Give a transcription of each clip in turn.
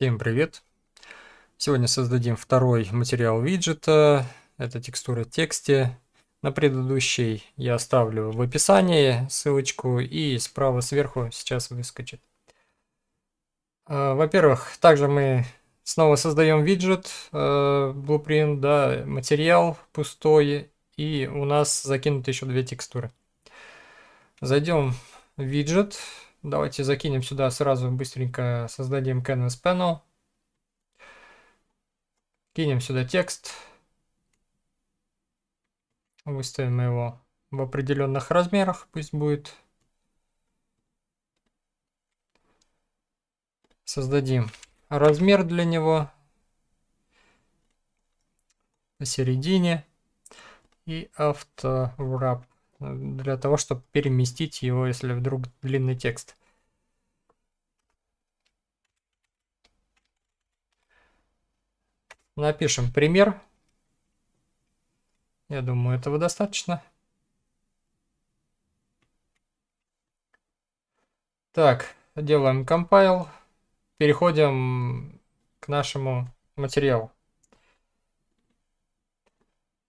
Всем привет! Сегодня создадим второй материал виджета. Это текстура тексте. На предыдущий я оставлю в описании ссылочку и справа сверху сейчас выскочит. А, во-первых, также мы снова создаем виджет, а, blueprint, да, материал пустой и у нас закинуты еще две текстуры. Зайдем в виджет, Давайте закинем сюда сразу быстренько создадим Canvas Panel. Кинем сюда текст. Выставим его в определенных размерах, пусть будет. Создадим размер для него посередине и автоврап для того, чтобы переместить его, если вдруг длинный текст. Напишем пример. Я думаю, этого достаточно. Так, делаем compile. Переходим к нашему материалу.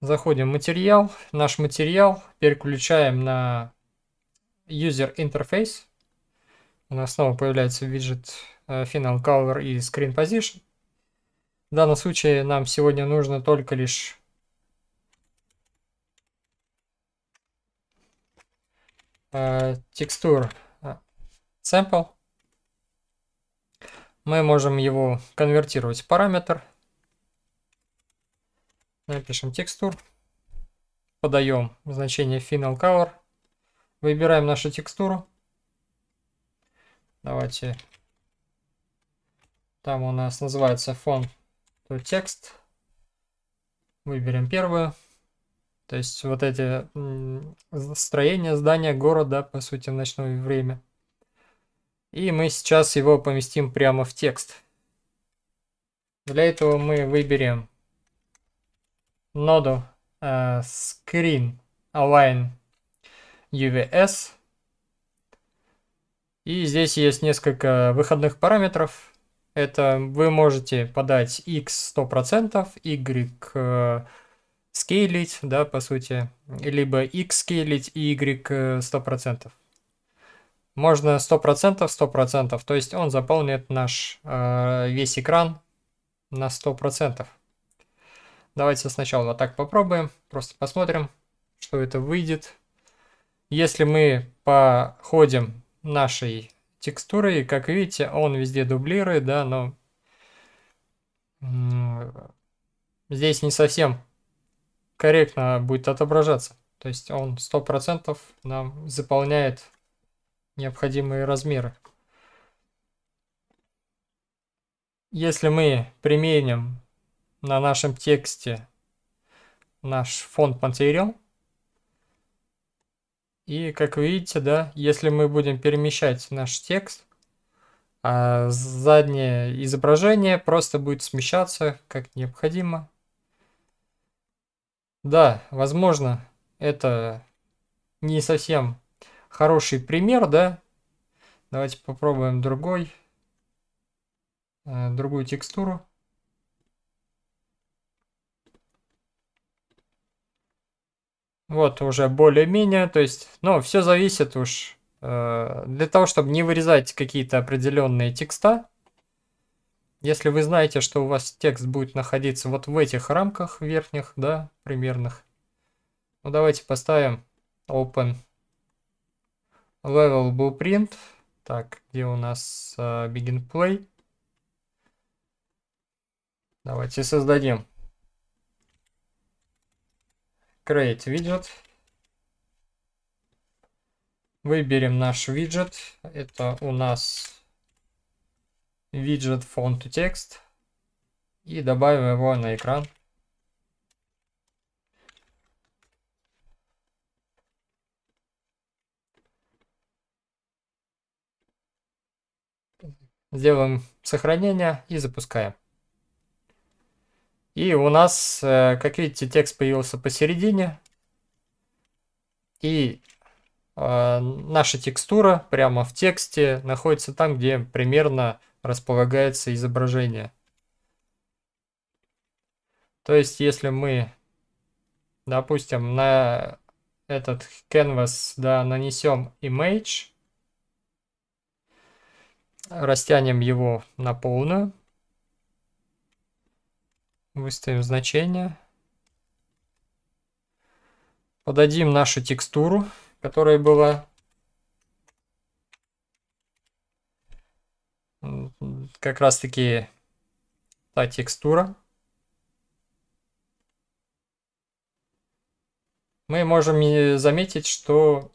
Заходим в материал, наш материал переключаем на User Interface. У нас снова появляется виджет э, Final Color и Screen Position. В данном случае нам сегодня нужно только лишь э, текстур э, sample. Мы можем его конвертировать в параметр Напишем текстур. Подаем значение Final Color. Выбираем нашу текстуру. Давайте. Там у нас называется фон то текст. Выберем первую. То есть вот эти строения, здания города, по сути, в ночное время. И мы сейчас его поместим прямо в текст. Для этого мы выберем ноду э, Screen Align UVS. И здесь есть несколько выходных параметров. Это вы можете подать x 100%, y э, скейлить, да, по сути, либо x скейлить и y 100%. Э, Можно 100%, 100%, то есть он заполнит наш э, весь экран на 100%. Давайте сначала вот так попробуем, просто посмотрим, что это выйдет. Если мы походим нашей текстурой, как видите, он везде дублирует, да, но здесь не совсем корректно будет отображаться. То есть он процентов нам заполняет необходимые размеры. Если мы применим на нашем тексте наш фонд Pantheril. И как вы видите, да, если мы будем перемещать наш текст, а заднее изображение просто будет смещаться как необходимо. Да, возможно, это не совсем хороший пример, да. Давайте попробуем другой, э, другую текстуру. Вот, уже более-менее, то есть, ну, все зависит уж. Э, для того, чтобы не вырезать какие-то определенные текста, если вы знаете, что у вас текст будет находиться вот в этих рамках верхних, да, примерных, ну, давайте поставим open level blueprint. Так, где у нас э, begin play? Давайте создадим Create widget. Выберем наш виджет. Это у нас виджет font to text. И добавим его на экран. Сделаем сохранение и запускаем. И у нас, э, как видите, текст появился посередине. И э, наша текстура прямо в тексте находится там, где примерно располагается изображение. То есть, если мы, допустим, на этот canvas да, нанесем image, растянем его на полную, Выставим значение. Подадим нашу текстуру, которая была. Как раз таки та текстура. Мы можем заметить, что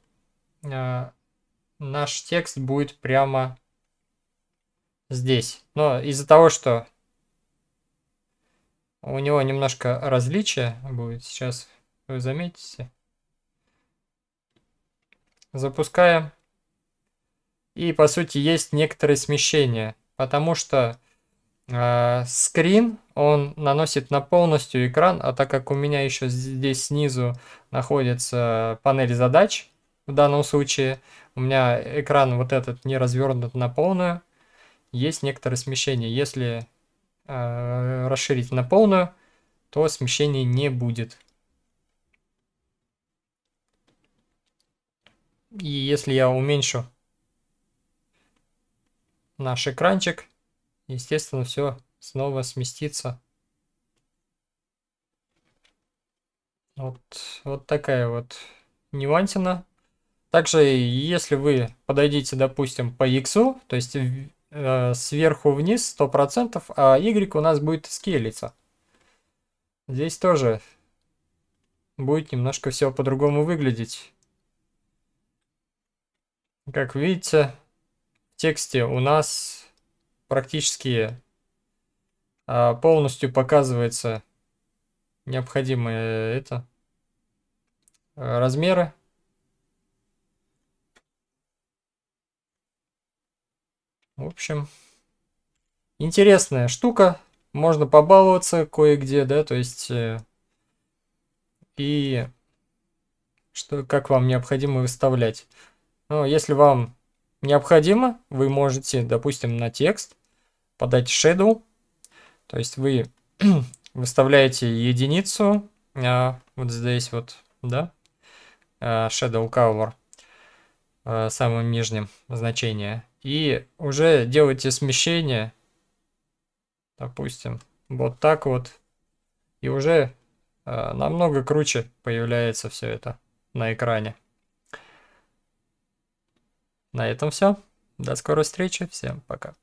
э, наш текст будет прямо здесь. Но из-за того, что у него немножко различия будет сейчас, вы заметите. Запускаем. И по сути есть некоторые смещения, потому что э, скрин он наносит на полностью экран, а так как у меня еще здесь снизу находится панель задач, в данном случае у меня экран вот этот не развернут на полную, есть некоторое смещение Если Э, расширить на полную, то смещения не будет. И если я уменьшу наш экранчик, естественно, все снова сместится. Вот, вот такая вот нюансина. Также, если вы подойдите, допустим, по X, то есть Э, сверху вниз 100%, а Y у нас будет скелиться. Здесь тоже будет немножко все по-другому выглядеть. Как видите, в тексте у нас практически а, полностью показывается необходимые это э, размеры В общем, интересная штука. Можно побаловаться кое-где, да, то есть... Э, и что, как вам необходимо выставлять. Но если вам необходимо, вы можете, допустим, на текст подать shadow. То есть вы выставляете единицу а, вот здесь вот, да, а, shadow cover а, э, самым нижним значением и уже делайте смещение, допустим, вот так вот, и уже э, намного круче появляется все это на экране. На этом все. До скорой встречи. Всем пока.